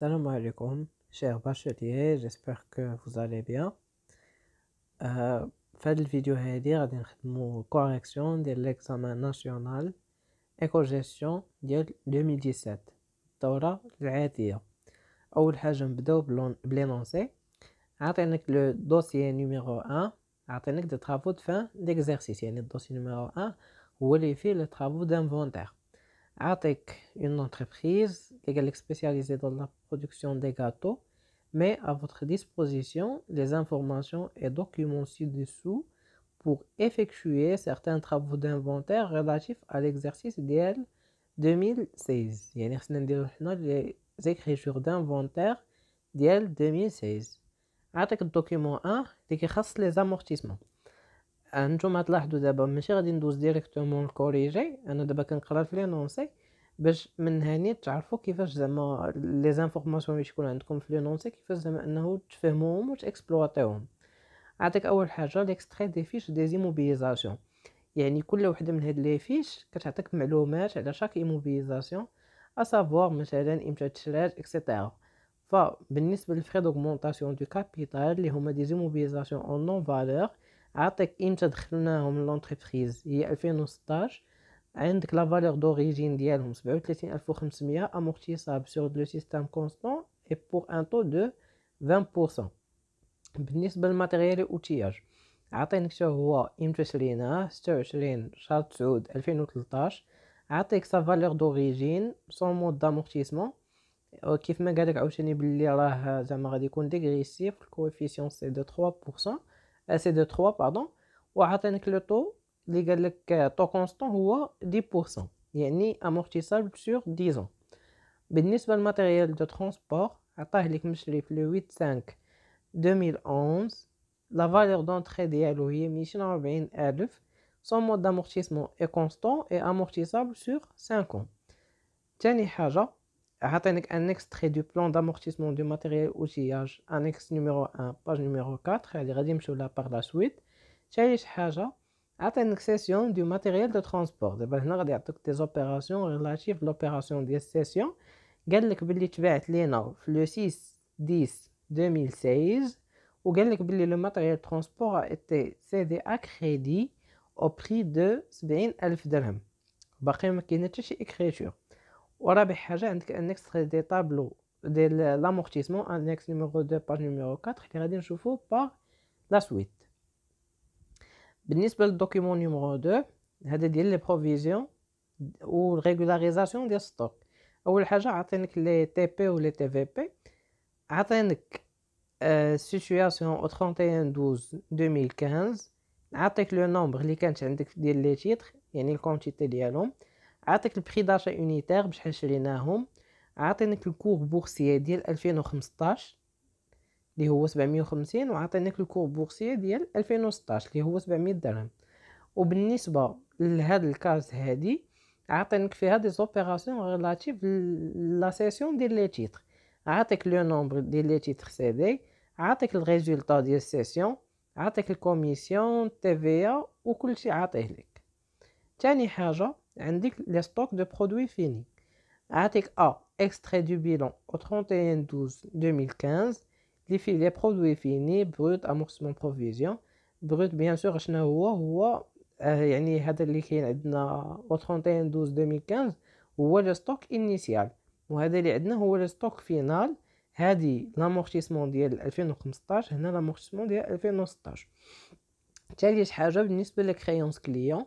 Salam alaikum, chers bacheliers, j'espère que vous allez bien. Euh, faites vidéo dire correction de l'examen national éco-gestion 2017. Dora, je vais Je vais le dossier numéro 1, avec travaux de fin d'exercice. Le dossier numéro 1, où le d'inventaire. Atec, une entreprise spécialisée dans la production des gâteaux, met à votre disposition les informations et documents ci-dessous pour effectuer certains travaux d'inventaire relatifs à l'exercice DL 2016. les écritures d'inventaire DL 2016. Atec document 1 les amortissements. انتم تلاحظوا دابا ماشي غادي ندوز ديريكتومون الكوريجي انا دابا كنقرا في لينونسي باش من هاني تعرفوا كيفاش زعما لي زانفورماسيون اللي تكون عندكم في لينونسي كيفاش زعما انه تفهموهم وتاكسبلواتيوهم عطيك اول حاجه ليكستري دي فيش دي زيموبيليزاسيون يعني كل وحده من هاد لي فيش كتعطيك معلومات على شاك ايموبيليزاسيون اسافوار مثلا امتى تشرات اكسيتيرا فبالنسبه للفري دوغمونطاسيون دو كابيتال اللي هما دي زيموبيليزاسيون اون نون فالور عطيك امتى دخلناهم لونتربريز هي 2016 عندك لا فالور دوريجين ديالهم 37500 امورتيساب سور لو سيستيم كونستون اي بور ان تو دو 20% بالنسبه للماتيريال اوتياج عطينك شو هو امتى شريناه 26 شهر 9 2013 عطيك سا فالور دوريجين سون مود دامورتيسمون كيف ما قالك عاوتاني بلي راه زعما غادي يكون ديغريسيف الكوفيسيون سي دو 3% C'est de 3 باردون وعاطينك لو طو اللي قال لك طو كونستون هو 10% يعني amortissable sur 10 ans بالنسبه للماتيريال دو ترونسبور عطاه لك لو 8 5 2011 La valeur d'entrée ديالو هي 240000 son mode d'amortissement est constant et amortissable sur 5 ans. chose, il a un extrait du plan d'amortissement du matériel outillage, annexe numéro 1 page numéro elle Je rédime par la suite. Charles a une cession du matériel de transport devant le toutes des opérations relatives à l'opération de cession, le 6/10/2016, où le matériel de transport a été cédé à crédit au prix de 211 000. a on a un extrait des tableaux de l'amortissement, un ex-numéro 2 par numéro 4, qui a été par la suite. Le document numéro 2 a été les provisions la ou la régularisation des stocks. On a les TP ou les TVP, atteint la situation au 31-12-2015, atteint le nombre, les titres et la quantité de l'eau. عاطيك البخي داشا يونيتير بشحال شريناهم عاطينك الكور بورسيه ديال 2015 اللي هو 750 وعاطينك الكور بورسيه ديال 2016 اللي هو 700 درهم وبالنسبه لهاد الكاز هادي عاطينك فيها دي زوبيراسيون ريلاتيف لا سيسيون ديال لي تيتر عاطيك لو نومبر ديال لي تيتر سيدي عاطيك الريزولطا ديال السيسيون عاطيك الكوميسيون تي في ا وكلشي عاطيه لك تاني حاجه Indique les stocks de produits finis. A, extrait du bilan au 31-12-2015, les produits finis, brut, amortissement, provision. Brut, bien sûr, je ne sais pas, c'est ce que je veux au 31-12-2015, c'est le stock initial. C'est ce que je veux c'est le stock final. C'est ce que 2015. veux dire, c'est que l'amortissement, il fait notre stage. C'est ce que je les créances clients.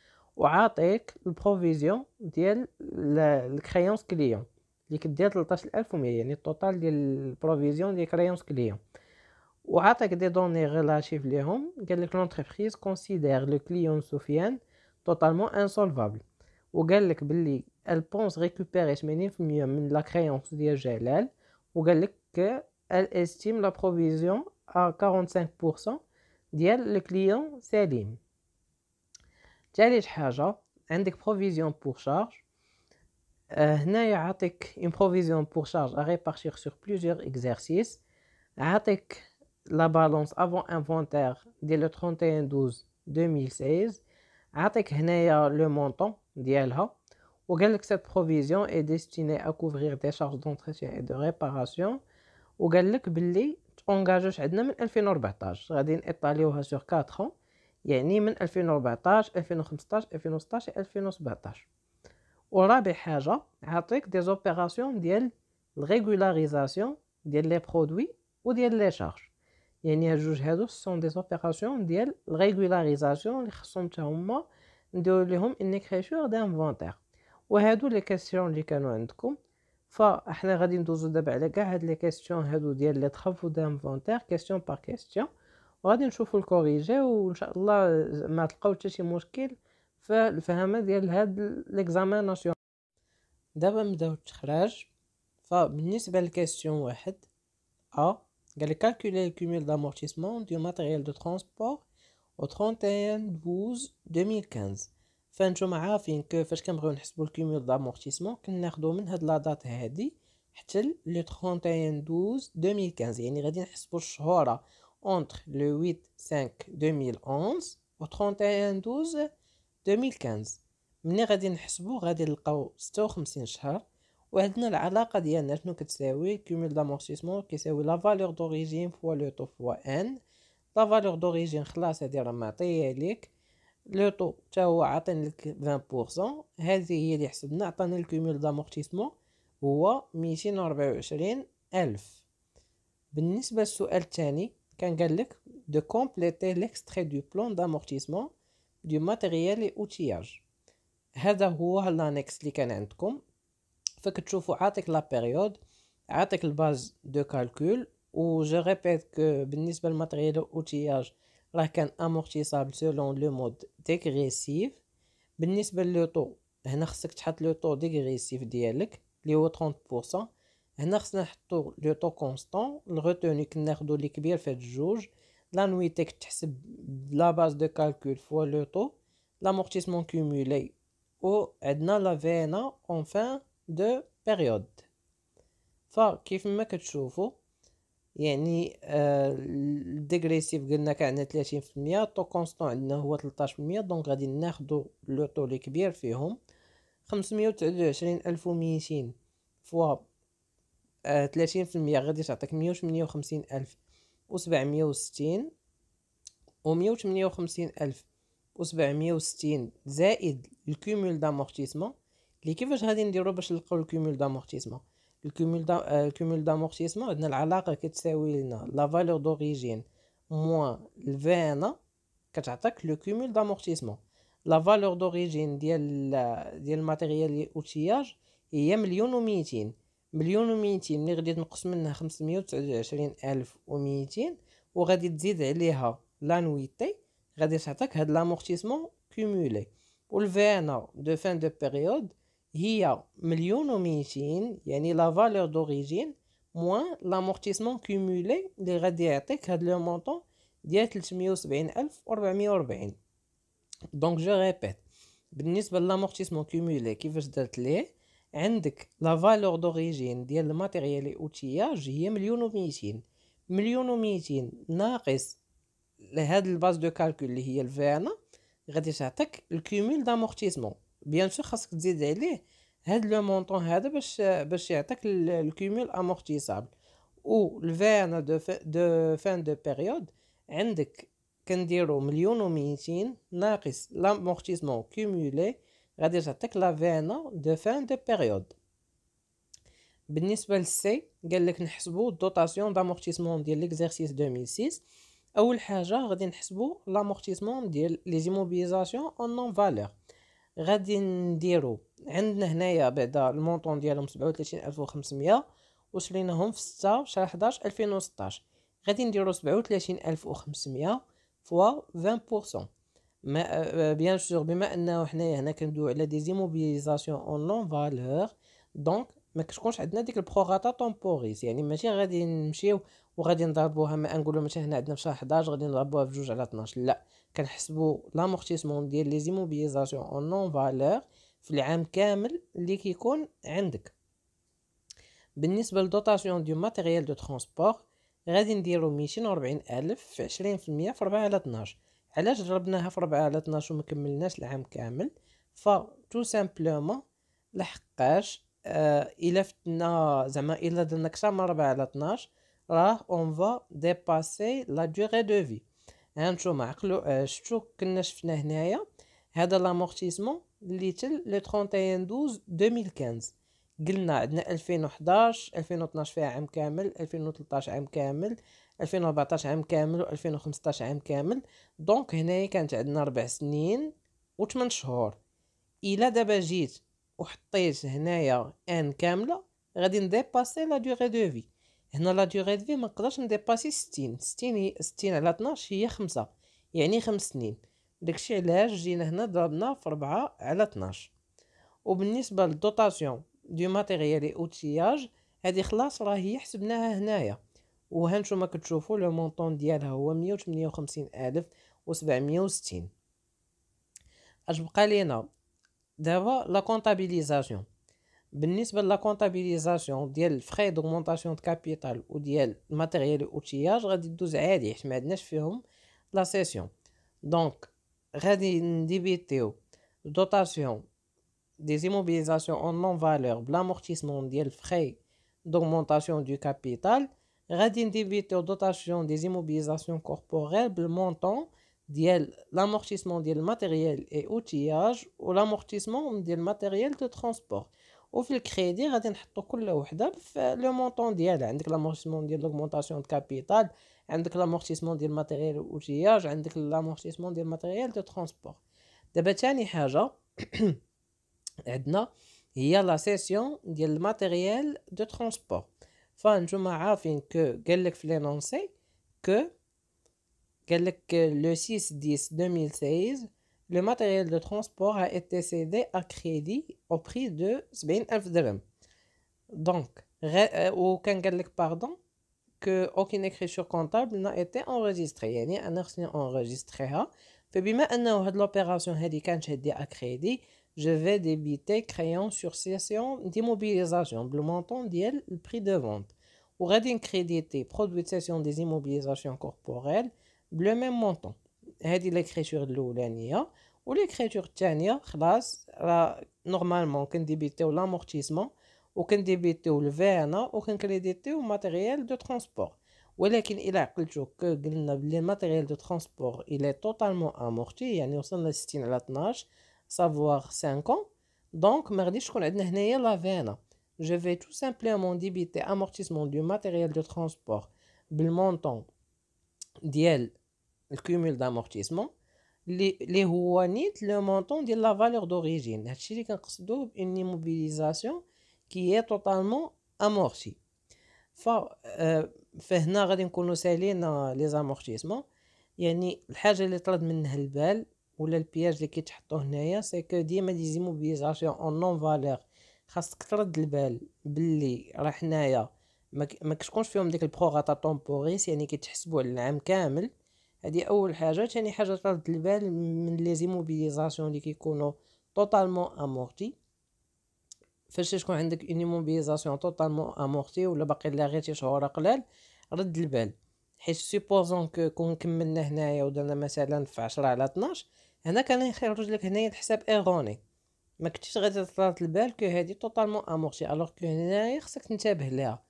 وعاطيك البروفيزيون ديال الكريونس كليون اللي كدير 13100 يعني التوتال ديال البروفيزيون ديال كريونس كليون وعاطيك دي دوني ريلاتيف ليهم قال لك لونتربريز كونسيدير لو كليون سفيان توتالمون انسولفابل وقال لك باللي elle pense récupérer 80% من لا créance ديال جلال وقال لك ال استيم la provision à 45% ديال الكليون سليم ثالث حاجة عندك provision pour charge هنا يعطيك une provision pour charge à répartir sur plusieurs exercices يعطيك la balance avant inventaire dès le 31 12 2016 يعطيك هنايا le montant ديالها وقال cette provision est destinée à couvrir des charges d'entretien et de réparation وقال لك باللي تونجاجوش عندنا من 2014 غادي نطاليوها sur 4 ans يعني من 2014 2015 2016 2017 ورابع حاجه عطيك دي زوبيراسيون ديال الريغولاريزاسيون ديال لي برودوي وديال لي شارج يعني هاد جوج هادو سون دي زوبيراسيون ديال الريغولاريزاسيون اللي خصهم حتى هما نديرو ليهم ان انكريشور دانفونتير وهادو لي كاستيون اللي كانوا عندكم فاحنا غادي ندوزو دابا على كاع هاد لي كاستيون هادو ديال لي ترافو دانفونتير كاستيون بار كاستيون وغادي نشوفوا الكوريجي وان شاء الله ما تلقاو حتى شي مشكل في الفهمه ديال هاد ليكزامان ناسيون دابا نبداو التخراج فبالنسبه لكاستيون واحد ا قال لك كالكولي الكوميل دامورتيسمون دو ماتيريال دو ترونسبور او 31 12 2015 فانتوما عارفين كو فاش كنبغيو نحسبو الكوميل دامورتيسمون كناخدو من هاد لا دات هادي حتى ل 31 12 2015 يعني غادي نحسبو الشهوره entre le 8-5-2011 au 31-12-2015 ملي غادي نحسبو غادي نلقاو 56 شهر وعندنا العلاقه ديالنا شنو كتساوي كومول دامورتيسمون كيساوي لا فالور دوريجين فوا لو طو فوا ان لا فالور دوريجين خلاص هادي راه معطيه ليك لو طو تا هو عاطين لك 20% هذه هي اللي حسبنا عطانا الكومول دامورتيسمون هو ميتين 224 الف بالنسبه للسؤال الثاني De compléter l'extrait du plan d'amortissement du matériel et outillage. C'est ce que je vais vous donner. la période. que vous trouviez la période, la base de calcul, où je répète que le matériel et outillage sont amortissable selon le mode dégressif. Le taux dégressif est au 30%. هنا خصنا نحطو لو طو كونستون الغوتوني كناخدو لي كبير جوج الجوج لانويتي كتحسب بلا باز دو كالكول فوا لو طو لامورتيسمون كومولي و عندنا لا فينا اون فان دو بيريود فكيف ما كتشوفوا يعني آه الديغريسيف قلنا عندنا 30% طو كونستون عندنا هو 13% دونك غادي ناخدو لو طو لي كبير فيهم 529200 فوا ثلاثين آه، في المية غادي تعطيك مية وثمانية وخمسين ألف وسبعمية وستين ومية وثمانية وخمسين ألف وسبعمية وستين زائد الكوميول دامورتيسمون اللي كيفاش غادي نديرو باش نلقاو الكوميول دامورتيسمون الكوميول دا الكوميول دامورتيسمون عندنا العلاقه كتساوي لنا لا فالور دوريجين موان الفانا كتعطيك لو كوميول دامورتيسمون لا فالور دوريجين ديال ديال الماتيريال لي اوتياج هي مليون و ميتين مليون و ميتين ملي غادي تنقص منها خمسمية وتسعة وعشرين ألف و ميتين وغادي تزيد عليها لانويتي غادي تعطيك هاد لامورتيسمون كومولي والفانا دو فان دو بيريود هي مليون و ميتين يعني لا فالور دوريجين موان لامورتيسمون كومولي لي غادي يعطيك هاد لو مونطون ديال تلتمية ألف ربعين دونك جو ريبيت بالنسبه لامورتيسمون كومولي كيفاش درت ليه عندك لا فالور دوريجين ديال الماتيريال اوتياج هي مليون و ميتين مليون و ميتين ناقص لهاد الباز دو كالكول اللي هي الفانا غادي تعطيك الكوميل دامورتيزمون بيان سور خاصك تزيد عليه هاد لو مونطون هذا باش باش يعطيك الكوميل امورتيساب و الفانا دو دو فان دو بيريود عندك كنديرو مليون و ميتين ناقص لامورتيزمون كوميلي غادي تعطيك لا فينا دو فان دو بيريود بالنسبه للسي قال لك نحسبوا الدوطاسيون دامورتيسمون ديال ليكزيرسيس 2006 اول حاجه غادي نحسبوا لامورتيسمون ديال لي زيموبيزاسيون اون نون فالور غادي نديرو عندنا هنايا بعدا المونطون ديالهم 37500 وصليناهم في 6 شهر 11 2016 غادي نديرو 37500 فوا 20% ما بيان euh, سور بما انه حنايا هنا كندويو على دي زيموبيليزاسيون اون لون فالور دونك ما كتكونش عندنا ديك البروغاتا طومبوريس يعني ماشي غادي نمشيو وغادي نضربوها ما نقولوا مثلا هنا عندنا في شهر 11 غادي نضربوها في جوج على 12 لا كنحسبوا لامورتيسمون ديال لي زيموبيليزاسيون اون نون فالور في العام كامل اللي كيكون عندك بالنسبه لدوطاسيون دو ماتيريال دو ترونسبور غادي نديرو ميتين 240000 في 20% في 4 على 12 علاش جربناها في ربعة على 12 وما كملناش العام كامل ف تو سامبلومون لحقاش آه الا فتنا زعما الا درنا كتر من ربعة على 12 راه اون فا ديباسي لا دوغي دو في هانتوما عقلو آه، شتو كنا شفنا هنايا هذا لامورتيسمون اللي تل لو 31 دوميل 2015 قلنا عندنا 2011 2012 فيها عام كامل 2013 عام كامل 2014 عام كامل و2015 عام كامل دونك هنايا كانت عندنا ربع سنين و8 شهور الا دابا جيت وحطيت هنايا ان كامله غادي نديباسي لا دوغي دو في هنا لا دوغي دو في ما نقدرش نديباسي 60 60 60 على 12 هي 5 يعني 5 سنين داكشي علاش جينا هنا ضربنا في 4 على 12 وبالنسبه للدوطاسيون دو ماتيريال اوتياج هذه خلاص راه هي حسبناها هنايا وهانتوما كتشوفوا لو مونطون ديالها هو مية الف اش بقى لينا دابا لا كونطابيليزاسيون بالنسبه لا كونطابيليزاسيون ديال الفري دوغمونطاسيون دو كابيتال وديال الماتيريال اوتياج غادي دوز عادي حيت ما عندناش فيهم لا سيسيون دونك غادي نديبيتيو دوطاسيون des اون en فالور valeur ديال des frais دو كابيتال capital, raid la dotation des immobilisations corporelles, le montant de l'amortissement du matériel et outillage ou l'amortissement du matériel de transport. Au fil crédit, raid in le montant de l'amortissement l'augmentation de capital, l'amortissement du matériel et outillage, l'amortissement du matériel de transport. Debattant Edna, il y a la cession du matériel de transport. فانتم عارفين que que في le 6 10 2016 le matériel de transport a été cédé à crédit au prix de 70000 درهم donc euh, ou كان pardon que aucune écriture comptable n'a été enregistrée يعني انا خصني انغيستريها فبما انه هاد لوبيراسيون a كانت هادي à crédit je vais débiter crayon sur session d'immobilisation. Le montant du le prix de vente. Ou redin crédité, produit de session des immobilisations corporelles, le même montant. C'est l'écriture de l'oulania. Ou l'écriture de khlas, normalement, qu'un débité ou l'amortissement, ou qu'un ou le VNA, ou qu'un crédité ou matériel de transport. Ou l'écrit, il a dit que le matériel de transport, il est totalement amorti, il y a une à la savoir 5 ans. Donc, la veine. Je vais tout simplement débiter amortissement du matériel de transport, le montant le cumul d'amortissement, les le montant de la valeur d'origine. Une immobilisation qui est totalement amortie. Euh, فهنا غادي نكونوا سالينا لي زامورتيسمون يعني الحاجه اللي منها البال ولا البياج اللي كيتحطو هنايا سي كو ديما لي زيموبيليزاسيون اون نون فالور خاصك ترد البال باللي راه حنايا ما كتكونش فيهم ديك البروغاتا طومبوريس يعني كيتحسبوا على العام كامل هادي اول حاجه ثاني حاجه ترد البال من لي زيموبيليزاسيون اللي كيكونوا توتالمون امورتي فاش تكون عندك اون موبيليزاسيون توتالمون امورتي ولا باقي لا غير شي شهور قلال رد البال حيت سيبوزون كون كملنا هنايا ودرنا مثلا في 10 على 12 هنا كان يخرج لك هنايا الحساب ايغوني ما كنتيش غادي تطلعت البال كو هادي توتالمون امورتي الوغ كو هنايا خصك تنتبه ليها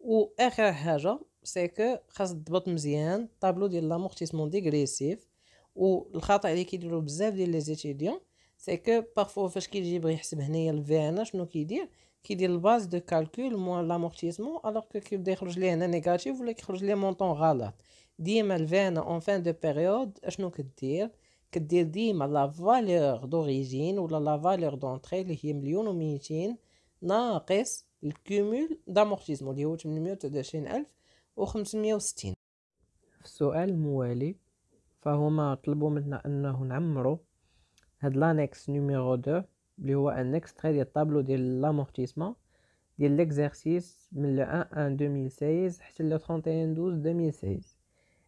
واخر حاجه سي كو خاص تضبط مزيان الطابلو ديال لامورتيسمون ديغريسيف والخطا اللي كيديروا بزاف ديال لي زيتيديون سي كو بارفو فاش كيجي يبغي يحسب هنايا الفي ان شنو كيدير كيدير الباز دو كالكول موان لامورتيسمون الوغ كو كيبدا يخرج ليه هنا نيجاتيف ولا كيخرج ليه مونطون غلط ديما الفي ان اون فان دو بيريود اشنو كدير كدير ديما لا فالور دوريجين ولا لا فالور دونتري اللي هي مليون و ناقص الكومول دامورتيزمون اللي هو 823 و 560 في السؤال الموالي فهما طلبوا منا انه نعمرو هاد لانكس نيميرو دو اللي هو ان اكستري ديال الطابلو ديال لامورتيسمون ديال ليكزارسيس من لو 1 1 2016 حتى لو 31 12 2016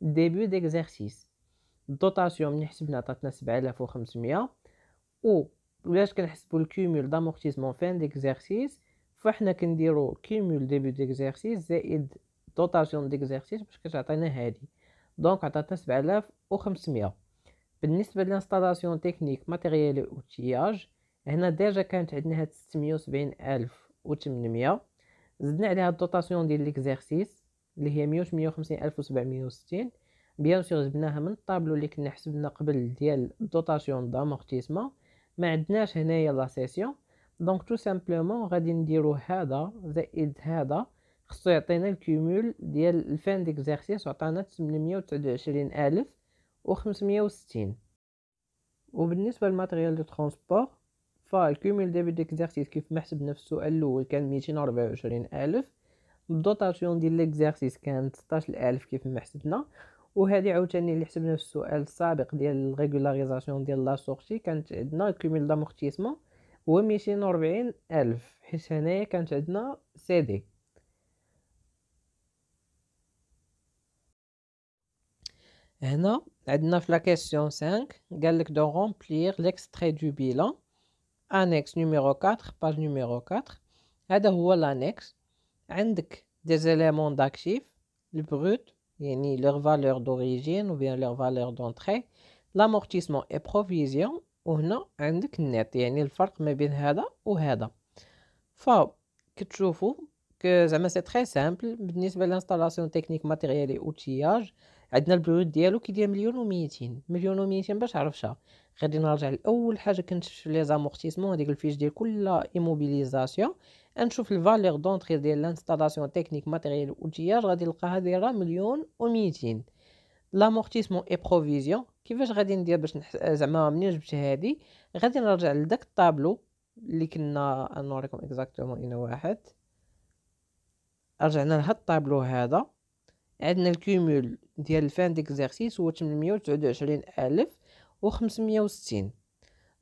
ديبيو ديكزارسيس الدوطاسيون ملي حسبنا عطاتنا 7500 و باش كنحسبو الكيمول دامورتيزمون فان ديكزارسيس فاحنا كنديرو كوميول ديبيو ديكزارسيس زائد دوطاسيون ديكزارسيس باش كتعطينا هادي دونك عطاتنا 7500 بالنسبه للانستالاسيون تكنيك ماتيريال تياج هنا ديجا كانت عندنا هاد 670 الف و 800 زدنا عليها الدوطاسيون ديال ليكزارسيس اللي هي ميوت مية وخمسين ألف وسبعمية وستين بيان سيغ جبناها من الطابلو اللي كنا حسبنا قبل ديال دوطاسيون دامورتيسمون ما عندناش هنايا لا سيسيون دونك تو سامبلومون غادي نديرو هذا زائد هذا خصو يعطينا الكومول ديال الفان ديكزارسيس وعطانا تمنمية وتسعود وعشرين ألف وخمسمية وستين وبالنسبة للماتيريال دو ترونسبور فالكومول ديال ديكزارسيس كيف ما حسبنا في السؤال الأول كان ميتين وربعة وعشرين ألف الدوطاسيون ديال ليكزارسيس كانت 16000 كيف ما حسبنا وهذه عاوتاني اللي حسبنا في السؤال السابق ديال الريغولاريزاسيون ديال لا سورتي كانت عندنا كوميل دامورتيسمون هو 240000 حيت هنايا كانت عندنا سي دي هنا عندنا في لا كيسيون 5 قال لك دو رومبلير ليكستري دو بيلان انكس نيميرو 4 باج نيميرو 4 هذا هو لانكس عندك دي زيليمون داكشيف البروت brut يعني leur valeur d'origine ou bien leur valeur d'entrée l'amortissement et provision وهنا عندك النت يعني الفرق ما بين هذا وهذا ف كتشوفوا زعما سي تري سامبل بالنسبه لانستالاسيون تكنيك ماتيريال اوتياج عندنا البيوت ديالو كيدير مليون و مليون و باش عرفتها غادي نرجع لاول حاجه كنت في لي زامورتيسمون هذيك الفيش ديال كل ايموبيليزاسيون نشوف الفالور دونتري ديال لانستالاسيون تكنيك ماتيريال و تياج غادي نلقاها دايره مليون و ميتين اي بروفيزيون كيفاش غادي ندير باش نح... زعما منين جبت هادي غادي نرجع لداك الطابلو اللي كنا نوريكم اكزاكتومون اين واحد رجعنا لهاد الطابلو هذا عندنا الكوميول ديال الفان ديكزارسيس هو 829 ألف و وستين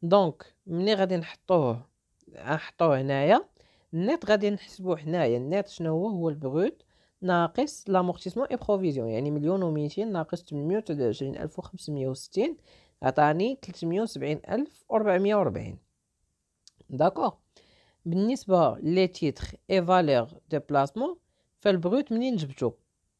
دونك ملي غادي نحطوه نحطوه هنايا النت غادي نحسبو حنايا النت شنو هو هو البروت ناقص لامورتيسمون اي بروفيزيون يعني مليون و ميتين ناقص تمنمية و و عشرين الف و خمسميه و ستين عطاني تلتمية و سبعين الف و ربعميه و ربعين داكوغ بالنسبه لي تيتر اي فالوغ دو بلاسمون فالبروت منين جبتو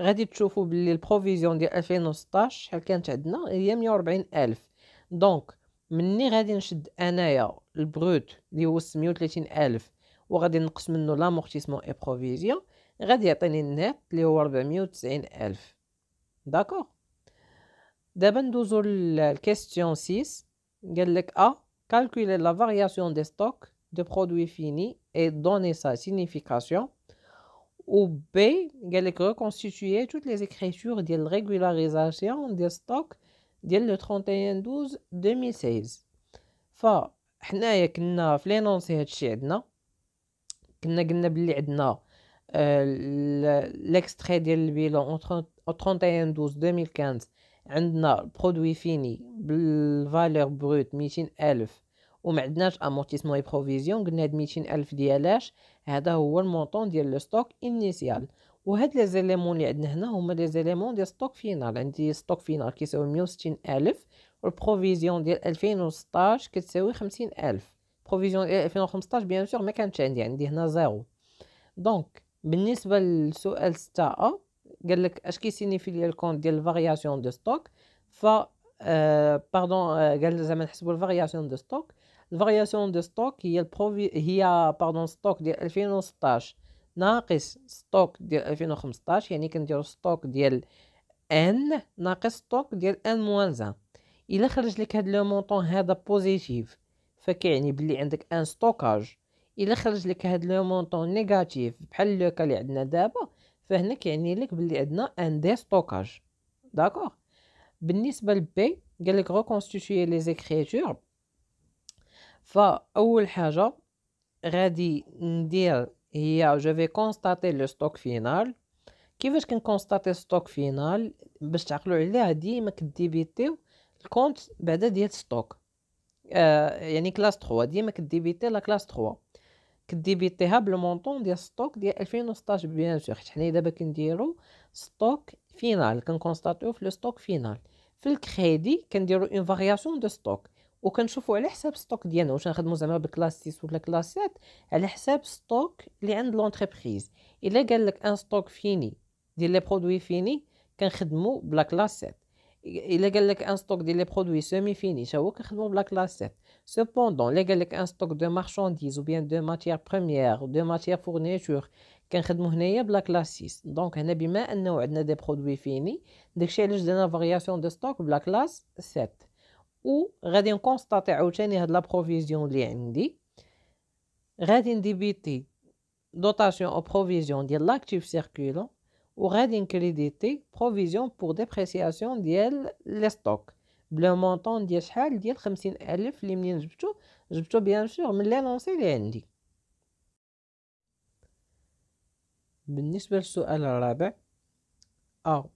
غادي تشوفوا باللي البروفيزيون ديال 2016 شحال كانت عندنا هي 140 الف دونك مني غادي نشد انايا البروت اللي هو 630 الف وغادي نقص منه لامورتيسمون اي بروفيزيون غادي يعطيني النات اللي هو 490 الف داكور دابا ندوزو للكيستيون 6 قال لك ا كالكولي لا فارياسيون دي ستوك دو برودوي فيني اي دوني سا سينيفيكاسيون ou B, il reconstituer toutes les écritures de régularisation des stocks dès le 31-12-2016. Fa, nous, ya kna de hach l'extrait de bilan au 31-12-2015, عندنا produit fini, la valeur brute, machine 000. وما عندناش امورتيسمون اي بروفيزيون قلنا هاد ميتين الف ديالاش هذا هو المونطون ديال لو ستوك انيسيال وهاد لي زيليمون اللي عندنا هنا هما لي زيليمون ديال ستوك فينال عندي ستوك فينال كيساوي 160 الف والبروفيزيون ديال 2016 كتساوي خمسين الف بروفيزيون ديال 2015 بيان سور ما كانتش عندي عندي هنا زيرو دونك بالنسبه للسؤال 6 ا قال لك اش كيسينيفي لي الكونت ديال الفارياسيون دو ستوك ف باردون قال زعما نحسبوا الفارياسيون دو ستوك الفارياسيون دو ستوك هي البروفي هي باردون ستوك ديال 2016 ناقص ستوك ديال 2015 يعني كنديرو ستوك ديال ان ناقص ستوك ديال ان موان زان الا خرج لك هاد لو مونطون هذا بوزيتيف فكيعني بلي عندك ان ستوكاج الا خرج لك هاد لو مونطون نيجاتيف بحال لوكا اللي عندنا دابا فهنا كيعني لك بلي عندنا ان دي ستوكاج داكوغ بالنسبه لبي قال لك ريكونستيتوي لي زيكريتور فاول حاجه غادي ندير هي جو في كونستاتي لو ستوك فينال كيفاش كنكونستاتي ستوك فينال باش تعقلوا عليها ديما كديبيتيو الكونت بعدا ديال ستوك آه يعني كلاس 3 ديما كديبيتي لا كلاس 3 كديبيتيها بالمونطون ديال ستوك ديال 2016 بيان سور حنا دابا كنديرو ستوك فينال كنكونستاتيو في لو ستوك فينال في الكريدي كنديرو اون فارياسيون دو ستوك وكنشوفوا على حساب ستوك ديالنا واش نخدموا زعما بكلاسيس ولا كلاسات على حساب ستوك اللي عند لونتربريز الا قال لك ان ستوك فيني ديال لي برودوي فيني كنخدموا بلا كلاسات الا قال لك ان ستوك ديال لي برودوي سيمي فيني حتى هو كنخدموا بلا كلاسات سوبوندون الا قال لك ان ستوك دو مارشانديز وبيان دو ماتيير بريمير دو ماتيير فورنيتور كنخدموا هنايا بلا كلاسيس دونك هنا بما انه عندنا دي برودوي فيني داكشي علاش درنا فارياسيون دو ستوك بلا كلاس 7 ou constater constaté à la provision de dotation aux provision de l'actif circulant, ou redding crédité, provision pour dépréciation de l'Estoc. Bien montant, le montant de 000 bien sûr, 10 10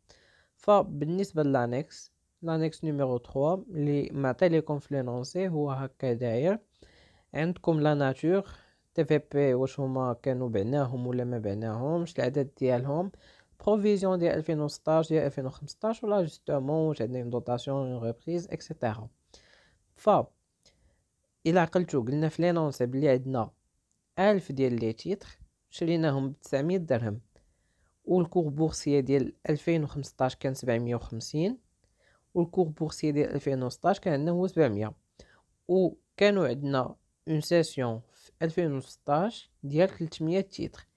فبالنسبه للانكس لانكس نيميرو 3 اللي معطي لكم في لونسي هو هكا داير عندكم لا ناتور تي في بي واش هما كانوا بعناهم ولا ما بعناهمش العدد ديالهم بروفيزيون ديال 2016 ديال 2015 ولا جوستومون واش عندنا دوطاسيون اون ريبريز اكسيتيرا ف الى عقلتو قلنا في لينونس بلي عندنا 1000 ديال لي تيتر شريناهم ب 900 درهم والكور بورسيه ديال 2015 كان 750 والكور بورسيه ديال 2016 كان عندنا هو 700 وكانوا عندنا اون سيسيون في 2016 ديال 300 تيتر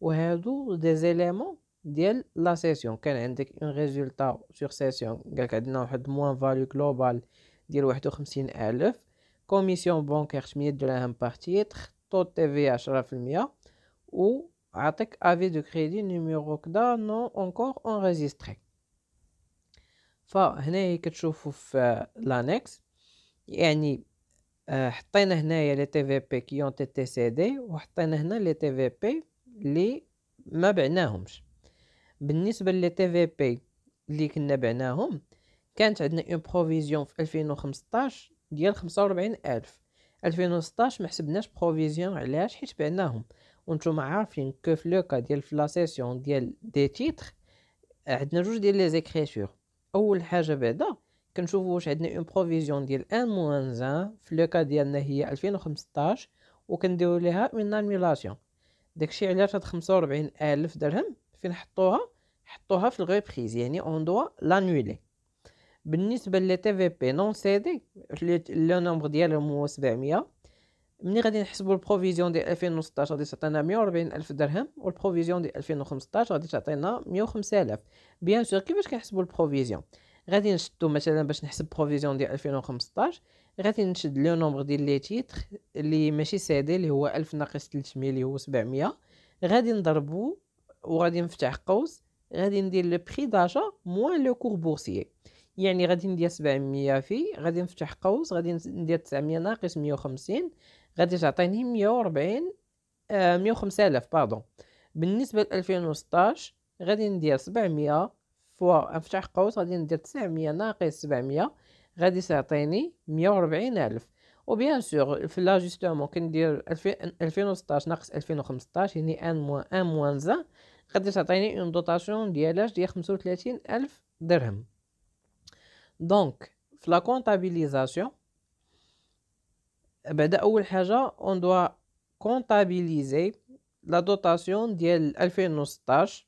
وهادو دي زيليمون ديال لا سيسيون كان عندك اون ريزولتا سور سيسيون قالك عندنا واحد موان فاليو جلوبال ديال 51000 كوميسيون بونكير 800 درهم بار تيتر طو تي في 10% و عطيك افي دو كريدي نيميرو كدا نو اونكور اونغيزيستري فهنايا كتشوفوا في لانكس يعني حطينا هنايا لي تي في بي كي اون تي تي سي دي وحطينا هنا لي تي في بي لي ما بعناهمش بالنسبه لي تي في بي لي كنا بعناهم كانت عندنا اون بروفيزيون في 2015 ديال 45000 2016 ما حسبناش بروفيزيون علاش حيت بعناهم وانتم عارفين كو في لوكا ديال في لاسيسيون ديال دي تيتر عندنا جوج ديال لي زيكريتور اول حاجه بعدا كنشوفوا واش عندنا اون بروفيزيون ديال ان موانز ان في لوكا ديالنا هي 2015 وكنديروا ليها اون انيلاسيون داكشي علاش هاد 45 الف درهم فين حطوها حطوها في الغيبريز يعني اون دوا لانيلي بالنسبه لي تي في بي نون سيدي لو نومبر ديالهم هو 700 ملي غادي نحسبوا البروفيزيون ديال 2016 غادي تعطينا 140 الف درهم والبروفيزيون ديال 2015 غادي تعطينا 105000 بيان سور كيفاش كنحسبوا البروفيزيون غادي نشدو مثلا باش نحسب البروفيزيون ديال 2015 غادي نشد لو نومبر ديال لي تيتر اللي ماشي سادي اللي هو 1000 ناقص 300 اللي هو 700 غادي نضربو وغادي نفتح قوس غادي ندير لو بري داجا موان لو كور بورسيي يعني غادي ندير 700 في غادي نفتح قوس غادي ندير 900 ناقص 150 غادي تعطيني مية وربعين آه، مية وخمسة آلاف باردون بالنسبة لألفين وستاش غادي ندير سبعمية فوا نفتح قوس غادي ندير تسعمية ناقص سبعمية غادي تعطيني مية وربعين ألف وبيان سيغ في لاجستومون كندير ألفين وستاش ناقص ألفين وخمسطاش يعني أن موان أن موان زان غادي تعطيني اون دوطاسيون ديالاش ديال خمسة وتلاتين ألف درهم دونك في لا بعد اول حاجه اون دوا كونطابيليزي لا دوطاسيون ديال 2016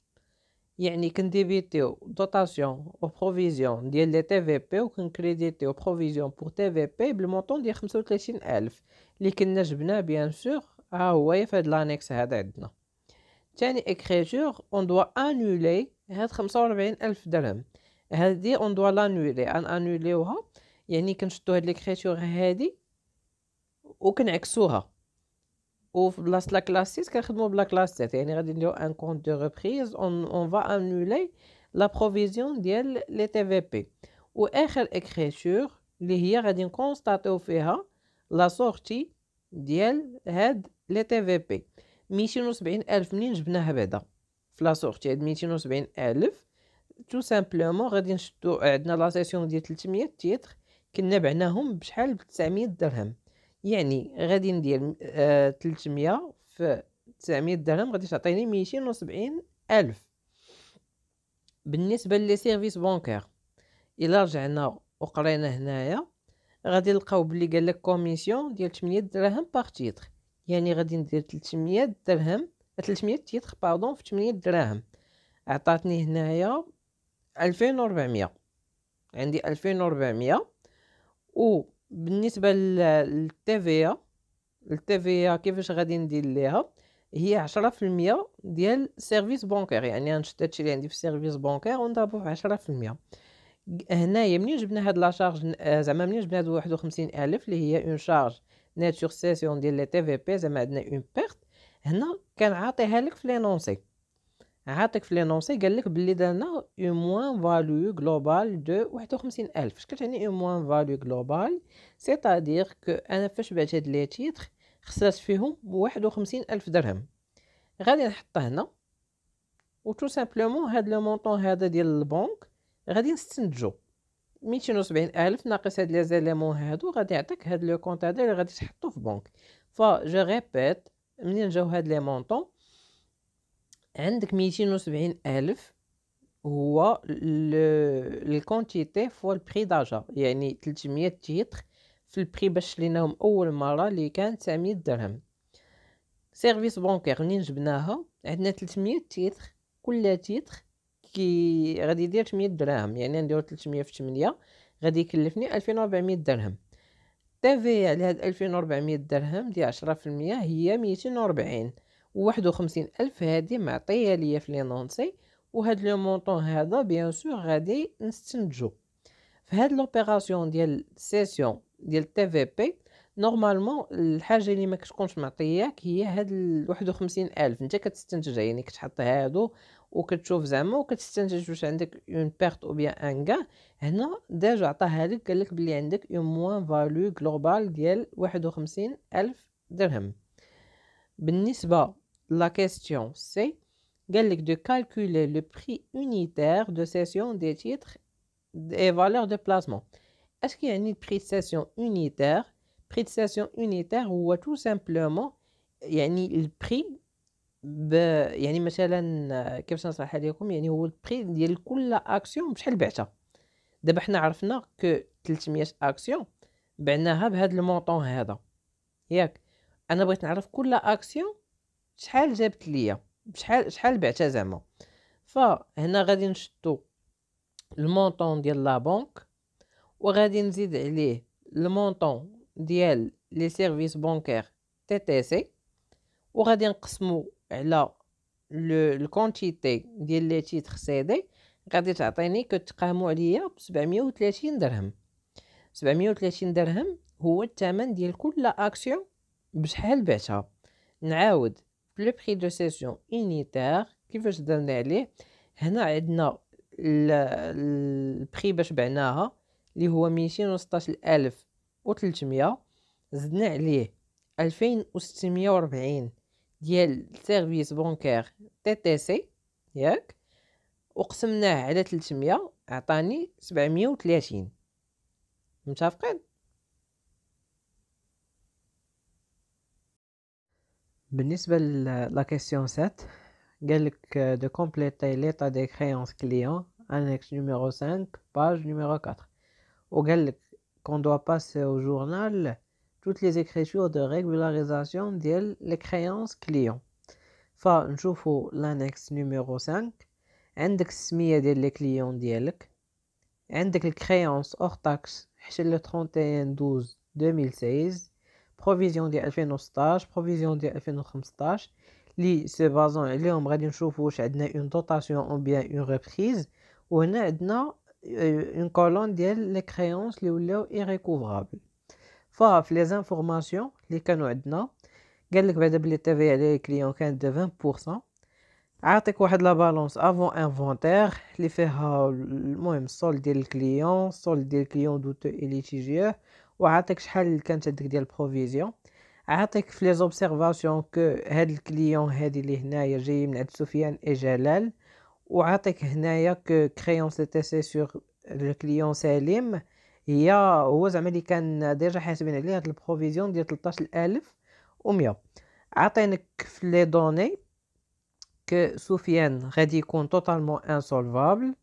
يعني كنديبيتيو دوطاسيون او بروفيزيون ديال لي تي في بي وكنكريديتيو بروفيزيون بور تي في بي بالمونطون ديال 35000 اللي كنا جبناه بيان سور ها هو في هاد لانكس هادا عندنا تاني اكريتور اون دوا انولي هاد 45000 درهم هادي اون دوا لانولي ان انوليوها يعني كنشدو هاد ليكريتور هادي وكنعكسوها وفي بلاصه لا كلاسيس كنخدمو بلا كلاسيس يعني غادي نديرو ان كونت دو ريبريز اون اون فا انولي لا بروفيزيون ديال لي تي في بي واخر اكريتور اللي هي غادي نكونستاتيو فيها لا سورتي ديال هاد لي تي في بي ميتين وسبعين الف منين جبناها بعدا في لا سورتي هاد ميتين وسبعين الف تو سامبلومون غادي نشدو عندنا لا سيسيون ديال 300 تيتر كنا بعناهم بشحال ب 900 درهم يعني غادي ندير آه 300 في 900 درهم غادي تعطيني 270 الف بالنسبه لي سيرفيس بونكير الا رجعنا وقرينا هنايا غادي نلقاو بلي قال لك كوميسيون ديال 800 درهم بار تيتر يعني غادي ندير 300 درهم 300 تيتر باردون في 8 دراهم عطاتني هنايا 2400 عندي 2400 و بالنسبه للتيفيا التيفيا كيفاش غادي ندير ليها هي عشرة في المية ديال سيرفيس بانكير يعني غنشد هادشي اللي عندي في سيرفيس بانكير ونضربو عشرة في المية هنايا منين جبنا هاد لا شارج زعما منين جبنا هاد واحد وخمسين الف اللي هي اون شارج نات سيسيون ديال لي تي في بي زعما عندنا اون بيرت هنا كنعطيها لك في لينونسي عاطيك في لينونسي قال لك بلي درنا اون موان فالو غلوبال دو واحد وخمسين الف اش كتعني اون موان فاليو سي سيتادير كو انا فاش بعت هاد لي تيتر خسرت فيهم واحد وخمسين الف درهم غادي نحطه هنا و تو سامبلومون هاد لو مونطون هذا ديال البنك غادي نستنتجو ميتين وسبعين الف ناقص هاد لي زيليمون هادو غادي يعطيك هاد لو كونت هذا اللي غادي تحطو في بنك فجو ريبيت منين جاو هاد لي مونطون عندك ميتين و سبعين ألف هو الكونتيتي فوا البخي داجا يعني تلتمية تيتخ في البخي باش شريناهم أول مرة اللي كان تسعمية درهم سيرفيس بونكير منين جبناها عندنا تلتمية تيتخ كل تيتخ كي غادي يدير تمية درهم يعني نديرو تلتمية في تمنية غادي يكلفني ألفين و وربعمية درهم تافي على هاد ألفين و وربعمية درهم دي عشرة في المية هي ميتين و ربعين وواحد وخمسين ألف هادي معطية ليا في لينونسي وهاد لو مونطون هادا بيان سور غادي نستنتجو في هاد لوبيراسيون ديال سيسيون ديال تي في بي نورمالمون الحاجه اللي ما كتكونش معطياك هي هاد وخمسين ألف انت كتستنتجها يعني كتحط هادو وكتشوف زعما وكتستنتج واش عندك اون بيرت او بيان ان غا هنا ديجا عطاها لك قال لك بلي عندك اون موان فالو جلوبال ديال واحد ألف درهم بالنسبه La question c'est de calculer le prix unitaire de cession des titres et valeurs de placement. Est-ce qu'il y a un prix de cession unitaire Prix de cession unitaire ou tout simplement يعني البري ب يعني مثلا كيفاش نشرح لكم يعني هو البري ديال كل اكسيون بشحال بعتها دابا حنا عرفنا كو 300 اكسيون بعناها بهذا المونطون هذا ياك انا بغيت نعرف كل اكسيون شحال جابت ليا بشحال شحال بعتها زعما فهنا غادي نشدو المونطون ديال لا بنك وغادي نزيد عليه المونطون ديال لي سيرفيس بنكير تي تي سي وغادي نقسمو على لو الكونتيتي ديال لي تيتر سي دي غادي تعطيني كتقامو عليا ب 730 درهم 730 درهم هو الثمن ديال كل اكسيون بشحال بعتها نعاود لو بري دو سيسيون اونيتير كيفاش درنا عليه هنا عندنا البري باش بعناها اللي هو ميتين وستاشر الف و تلتمية زدنا عليه الفين و ستمية و ربعين ديال سيرفيس بونكار تي تي سي ياك وقسمناه على تلتمية عطاني سبعمية و تلاتين متفقين Pour la question 7, قالك دو euh, compléter l'état des créances clients, annexe numéro 5, page numéro 4. Au qu'on doit passer au journal toutes les écritures de régularisation des les créances clients. Fa l'annexe numéro 5 عندك les ديال لي hors ديالك عندك le 31 12 2016 provision de nos stages, provision de 2015 qui se basent sur ce que nous avons une dotation ou bien une reprise ou euh, une colonne de créances créance qui est les informations les canaux avons on clients de 20% maintenant la balance avant inventaire qui fait ah, le solde des clients, le solde des clients douteux et litigeurs وعاطيك شحال كانت عندك ديال البروفيزيون عاطيك في لي زوبسيرفاسيون كو هاد الكليون هادي اللي هنايا جاي من عند سفيان اي جلال وعاطيك هنايا كو كريون سي تي سي سور الكليون سليم هي هو زعما اللي كان ديجا حاسبين عليه هاد البروفيزيون ديال و 13100 عاطينك في لي دوني كو سفيان غادي يكون توتالمون انسولفابل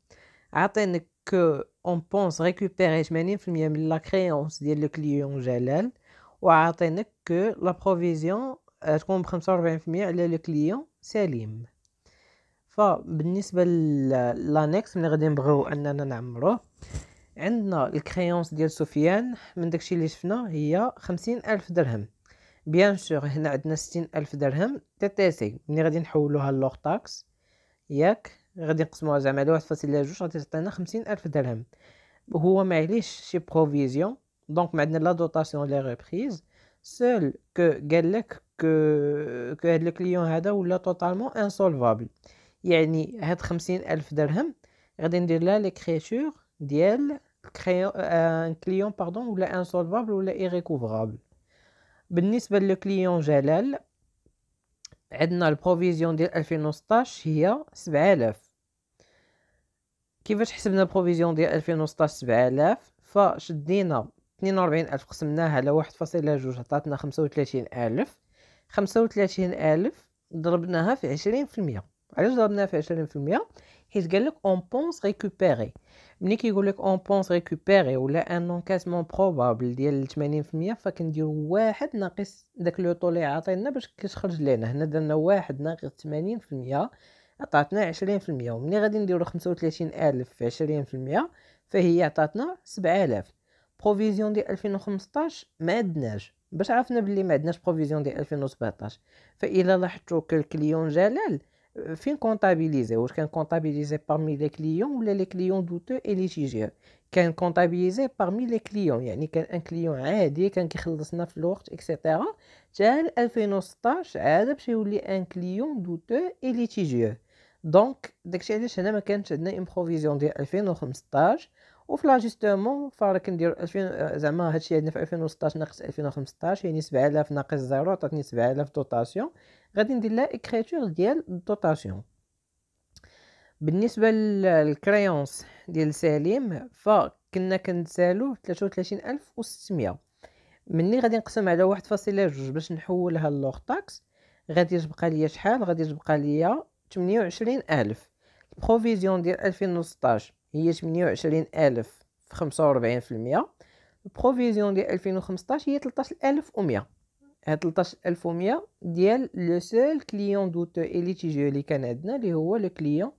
عاطينك كو اون بونس ريكوبيري 80% من لا كريونس ديال لو كليون جلال وعاطينك كو لا بروفيزيون تكون ب 45% على لو كليون سليم فبالنسبه للانكس ملي غادي نبغيو اننا نعمروه عندنا الكريونس ديال سفيان من داكشي اللي شفنا هي خمسين الف درهم بيان سور هنا عندنا ستين الف درهم تي تي سي ملي غادي نحولوها لوغ تاكس ياك غادي نقسموها زعما على واحد فاصلة جوج غادي تعطينا خمسين ألف درهم هو معليش شي بروفيزيون دونك ما عندنا لا دوطاسيون لا ريبريز سول كو قال لك كو كو هاد الكليون هذا ولا توتالمون انسولفابل يعني هاد خمسين ألف درهم غادي ندير لها لي كريتور ديال ان كليون باردون ولا انسولفابل ولا ايريكوفرابل بالنسبه للكليون جلال عندنا البروفيزيون ديال 2016 هي 7000 كيفاش حسبنا البروفيزيون ديال 2016 7000 فشدينا 42000 قسمناها على 1.2 عطاتنا 35000 35000 ضربناها في 20% علاش ضربناها في 20% حيت قال لك اون بونس ريكوبيري ملي كيقول لك اون بونس ريكوبيري ولا ان انكاسمون بروبابل ديال 80% فكندير واحد ناقص داك لو طو اللي عاطينا باش كيخرج لينا هنا درنا واحد ناقص 80% عطاتنا عشرين في المية ومني غادي نديرو خمسة وتلاتين ألف في عشرين في المية فهي عطاتنا سبعة آلاف بروفيزيون ديال ألفين وخمسطاش ما عندناش باش عرفنا بلي ما عندناش بروفيزيون ديال ألفين وسبعطاش فإلا لاحظتو كالكليون جلال فين كونطابيليزي واش كان كونطابيليزي بارمي لي كليون ولا لي كليون دوتو اي ليتيجير كان كونطابيليزي بارمي لي كليون يعني كان ان كليون عادي كان كيخلصنا في الوقت اكسيتيرا حتى 2016 عاد باش يولي ان كليون دوتو اي ليتيجير دونك داكشي علاش هنا ما كانتش عندنا امبروفيزيون ديال 2015 وفي لاجيستومون فرا كندير 2000 زعما هادشي عندنا في 2016 ناقص 2015 يعني 7000 ناقص 0 عطاتني 7000 دوطاسيون غادي ندير لها اكريتور ديال الدوطاسيون بالنسبه للكريونس ديال سليم فكنا كنتسالو 33600 مني غادي نقسم على 1.2 باش نحولها لوغ تاكس غادي تبقى ليا شحال غادي تبقى ليا 28000 البروفيزيون ديال 2016 هي 28000 في 45% البروفيزيون ديال 2015 هي 13100 هاد 13100 ديال لو سول كليون دوت اللي تيجيو اللي كان عندنا اللي هو لو كليون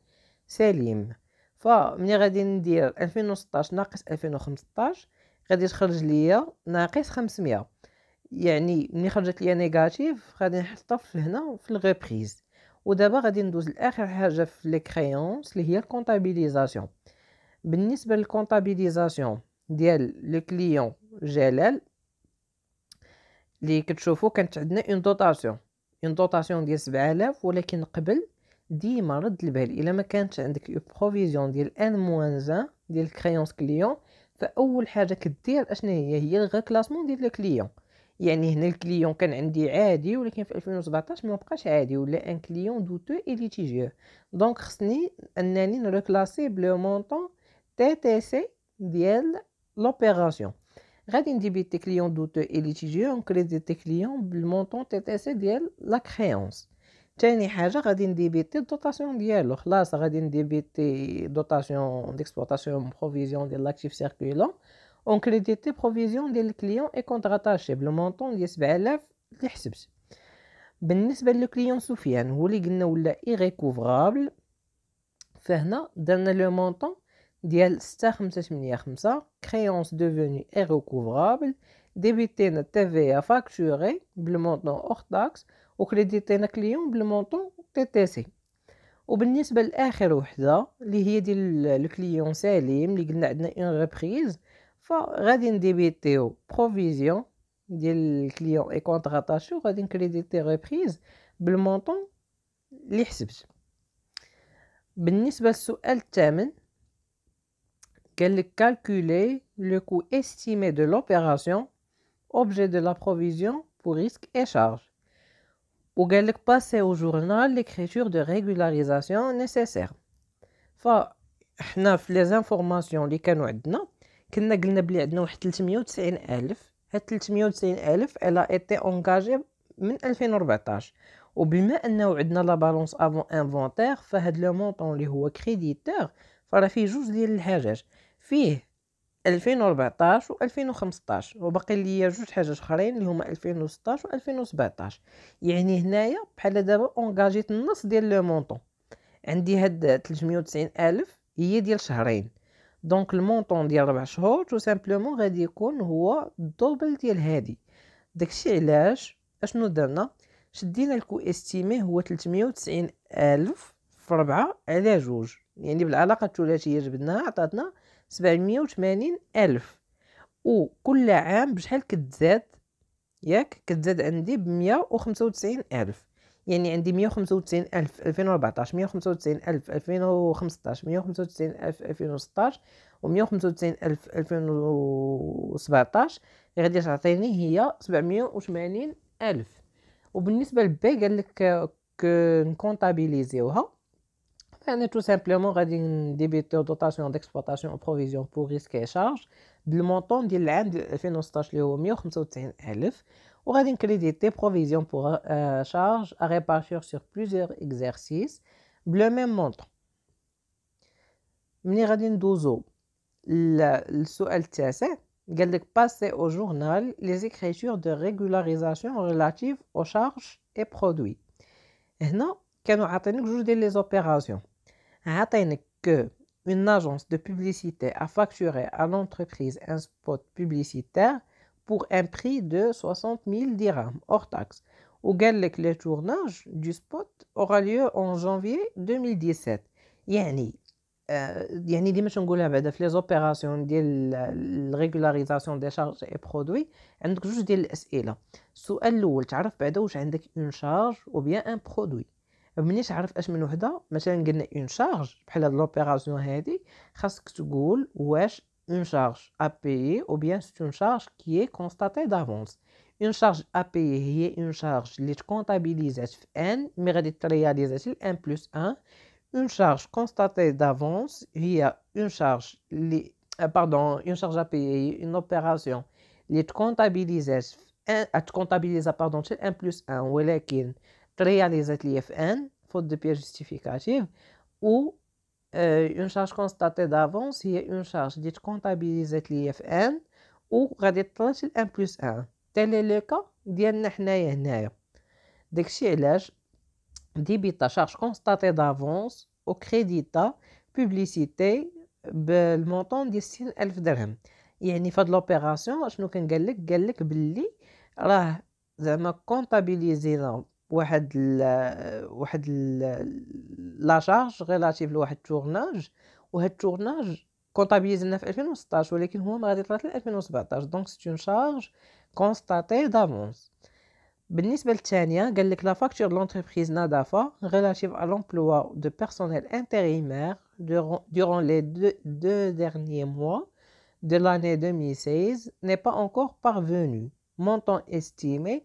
سليم فملي غادي ندير 2016 ناقص 2015 غادي تخرج ليا ناقص 500 يعني ملي خرجت ليا نيجاتيف غادي نحطها في هنا في الغيبريز ودابا غادي ندوز لاخر حاجه في لي كريونس اللي هي الكونطابيليزاسيون بالنسبه للكونطابيليزاسيون ديال لو كليون جلال اللي كتشوفوا كانت عندنا اون دوطاسيون اون دوطاسيون ديال 7000 ولكن قبل ديما رد البال الا ما كانتش عندك اون بروفيزيون ديال ان موان زان ديال كريونس كليون فاول حاجه كدير اشنو هي هي الغي كلاسمون ديال الكليون يعني هنا الكليون كان عندي عادي ولكن في 2017 ما بقاش عادي ولا ان كليون دوتو اي ليتيجيو دونك خصني انني نركلاسي بلو مونطون تي تي سي ديال لوبيراسيون Rad individu tes clients douteux et litigieux en crédit tes clients, le montant TTC d'elle, la créance. Tiens, haja, rad individu tes dotations d'elle, là, ça rad individu tes dotations d'exploitation, provision de l'actif circulant, On crédite tes provisions des clients et contre attaché, le montant d'ISBLF, l'ISBS. بالنسبه للكليون سفيان هو اللي قلنا ولا اي ريكوفرابل فهنا donne le montant. ديال ستة خمسة تمنية خمسة كريونس دوفوني ايغوكوفرابل ديبيتينا تيفيا فاكتوري بالمونطون اوغ تاكس كريديتينا كليون بالمونطون تي تي سي وبالنسبه لاخر وحده اللي هي ديال الكليون سليم اللي قلنا عندنا اون ريبريز فغادي نديبيتيو بروفيزيون ديال الكليون اي كونطراتاشو غادي نكريديتي ريبريز بالمونطون اللي حسبت بالنسبه للسؤال الثامن qu'elle calculait le coût estimé de l'opération, objet de la provision pour risque et charge, ou qu'elle passait au journal l'écriture de régularisation nécessaire. Enfin, les informations les canouettes, كنا قلنا بلي عندنا واحد 390 الف 390.000. 390 الف الا été اونغاجي en 2014 وبما انه عندنا لا بالونس افون انفونتير فهاد لو مونطون اللي هو كريديتور فراه فيه جوج ديال الحاجات فيه 2014 و2015 وباقي لي جوج حاجات اخرين اللي هما 2016 و2017 يعني هنايا بحال دابا اونغاجيت النص ديال لو مونطون عندي هاد 390 الف هي ديال شهرين دونك المونطون ديال ربع شهور تو سامبلومون غادي يكون هو الدوبل ديال هادي داكشي علاش اشنو درنا شدينا الكو استيمي هو 390 الف في ربعة على جوج يعني بالعلاقة الثلاثية جبناها عطاتنا سبعمية وثمانين ألف وكل عام بشحال كتزاد ياك كتزاد عندي بمية وخمسة وتسعين ألف يعني عندي مية وخمسة وتسعين ألف ألفين وربعطاش مية وخمسة وتسعين ألف ألفين وخمسطاش مية وخمسة وتسعين ألف ألفين وستاش ومية وخمسة وتسعين ألف ألفين وسبعطاش لي غادي تعطيني هي سبعمية وثمانين ألف وبالنسبة لبي قالك لك نكونطابيليزيوها est tout simplement, on va dotation d'exploitation en provision pour risque et charge. Le montant de l'aide de financement est de 1000 euros. On va créditer provision pour euh, charges charge à répartir sur plusieurs exercices. Le même montant. On va dire 12 Le sous-el TSE, il passé passer au journal les écritures de régularisation relatives aux charges et produits. Et non, qu'on va tenir les opérations une agence de publicité a facturé à l'entreprise un spot publicitaire pour un prix de 60 000 dirhams hors taxe. et le tournage du spot aura lieu en janvier 2017. Il y a des les opérations de régularisation des charges et produits. Il y a une question. Sous elle, a une charge ou bien un produit. Je vais vous donner une charge pour l'opération. C'est une charge à payer ou bien une charge qui est constatée d'avance. Une charge à payer est une charge qui est comptabilisée sur N, mais qui est réalisée sur N plus 1. Une charge constatée d'avance est une charge à payer, une opération qui est comptabilisée sur N plus 1. realizat li Fn, faute de pièce justificative, ou euh, une charge constatée d'avance هي une charge dite comptabilisée li ou غادي تطلع ال 1 plus 1 تالي لو كا ديالنا حنايا هنايا داكشي علاش ديبيتا شارج كونستاتي دافونس او كريديتا بوبليسيتي بالمونطون ديال 60000 درهم يعني فهاد لوبيراسيون شنو كان قالك قالك باللي راه زعما كونطابيليزينا la charge relative au tournage. Ce tournage, comptabilisé en 2016, est donc une charge constatée d'avance. La facture de l'entreprise NADAFA relative à l'emploi de personnel intérimaire durant les deux derniers mois de l'année 2016 n'est pas encore parvenue. Montant estimé,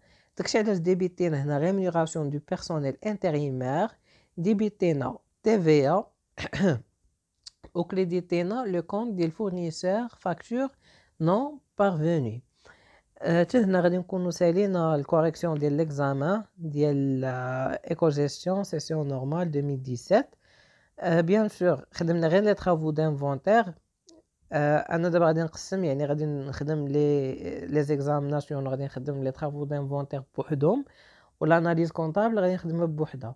Si vous débutez la rémunération du personnel intérimaire, vous la TVA ou le compte du fournisseur facture non parvenu. Si vous voulez la correction de l'examen de l'éco-gestion session normale 2017, euh, bien sûr, vous les travaux d'inventaire. آه، انا دابا غادي نقسم يعني غادي نخدم لي لي زيكزامناسيون غادي نخدم لي طرافو دانفونتير بوحدهم والاناليز كونطابل غادي نخدمها بوحدها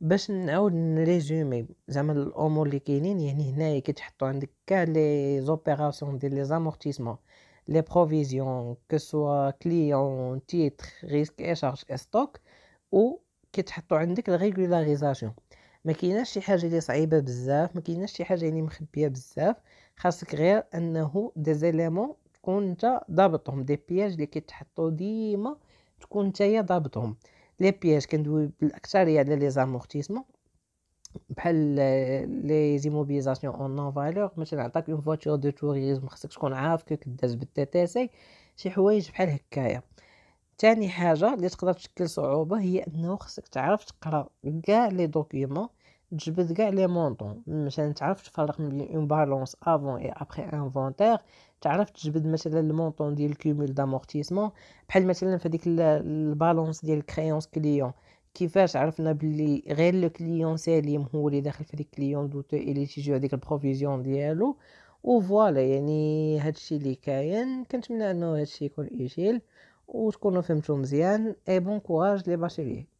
باش نعاود نريزومي زعما الامور اللي كاينين يعني هنايا كتحطوا عندك كاع لي زوبيراسيون ديال لي زامورتيسمون لي بروفيزيون كو سوا كليون تيتر ريسك اي شارج ستوك و كتحطوا عندك الريغولاريزاسيون ما كايناش شي حاجه اللي صعيبه بزاف ما كايناش شي حاجه يعني مخبيه بزاف خاصك غير انه دي زيليمون تكون انت ضابطهم دي بياج اللي كيتحطوا ديما تكون نتايا ضابطهم لي بياج كندوي بالاكثريه على لي زامورتيسمون بحال لي زيموبيزاسيون اون نون فالور مثلا عطاك اون فواتور دو توريزم خاصك تكون عارف كيف كداز بالتي تي سي شي حوايج بحال هكايا تاني حاجه اللي تقدر تشكل صعوبه هي انه خاصك تعرف تقرا كاع لي دوكيومون تجبد كاع لي مونطون مثلا تعرف تفرق بين اون بالونس افون اي ابخي انفونتير تعرف تجبد مثلا المونطون ديال الكومول دامورتيسمون بحال مثلا في هذيك البالونس ديال كريونس كليون كيفاش عرفنا بلي غير لو كليون سليم هو اللي داخل في ديك كليون دوتو لي تيجيو هذيك البروفيزيون ديالو و فوالا يعني هادشي اللي كاين كنتمنى انه هادشي يكون اجيل وتكونوا فهمتو مزيان اي بون كوراج لي باشيليه